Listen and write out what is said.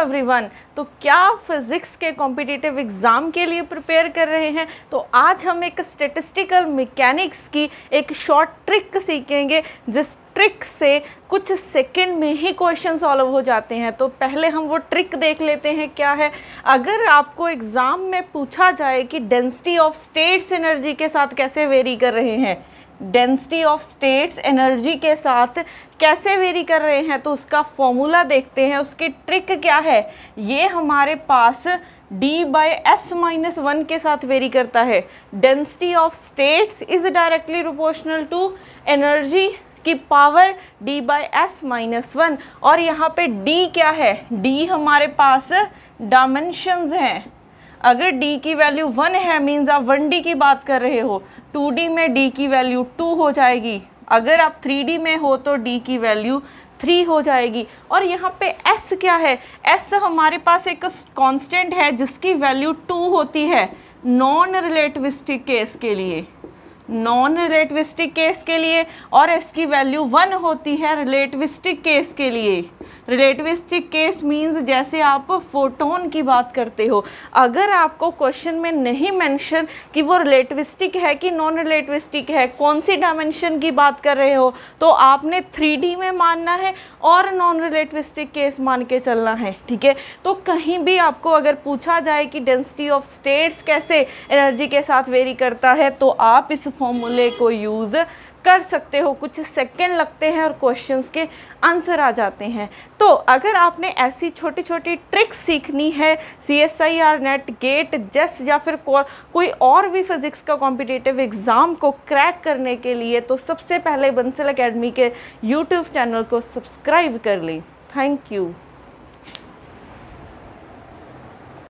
everyone तो क्या physics के कॉम्पिटिटिव एग्ज़ाम के लिए प्रिपेयर कर रहे हैं तो आज हम एक स्टेटिस्टिकल मैकेनिक्स की एक शॉर्ट ट्रिक सीखेंगे जिस ट्रिक से कुछ सेकंड में ही क्वेश्चन सॉल्व हो जाते हैं तो पहले हम वो ट्रिक देख लेते हैं क्या है अगर आपको एग्ज़ाम में पूछा जाए कि डेंसिटी ऑफ स्टेट्स एनर्जी के साथ कैसे वेरी कर रहे हैं डेंसिटी ऑफ स्टेट्स एनर्जी के साथ कैसे वेरी कर रहे हैं तो उसका फॉर्मूला देखते हैं उसकी ट्रिक क्या है ये हमारे पास d by S minus one के साथ वेरी करता है density of states is directly proportional to energy की power d by S minus one और यहाँ पे d क्या है d हमारे पास डायमेंशंस हैं अगर डी की वैल्यू वन है मीन्स आप वन डी की बात कर रहे हो टू डी में डी की वैल्यू टू हो जाएगी अगर आप थ्री डी में हो तो डी की वैल्यू थ्री हो जाएगी और यहाँ पे एस क्या है एस हमारे पास एक कांस्टेंट है जिसकी वैल्यू टू होती है नॉन रिलेटिविस्टिक केस के लिए नॉन रिलेटिविस्टिक केस के लिए और एस की वैल्यू वन होती है रिलेटिविस्टिक केस के लिए रिलेटिविस्टिक केस मींस जैसे आप फोटोन की बात करते हो अगर आपको क्वेश्चन में नहीं मेंशन कि वो रिलेटिविस्टिक है कि नॉन रिलेटिविस्टिक है कौन सी डायमेंशन की बात कर रहे हो तो आपने थ्री में मानना है और नॉन रिलेटिविस्टिक केस मान के चलना है ठीक है तो कहीं भी आपको अगर पूछा जाए कि डेंसिटी ऑफ स्टेट्स कैसे एनर्जी के साथ वेरी करता है तो आप इस फॉर्मूले को यूज़ कर सकते हो कुछ सेकंड लगते हैं और क्वेश्चंस के आंसर आ जाते हैं तो अगर आपने ऐसी छोटी छोटी ट्रिक्स सीखनी है C S I R NET GATE just या फिर कोई और भी फिज़िक्स का कॉम्पिटिटिव एग्ज़ाम को क्रैक करने के लिए तो सबसे पहले बंसल अकेडमी के यूट्यूब चैनल को सब्सक्राइब कर लें थैंक यू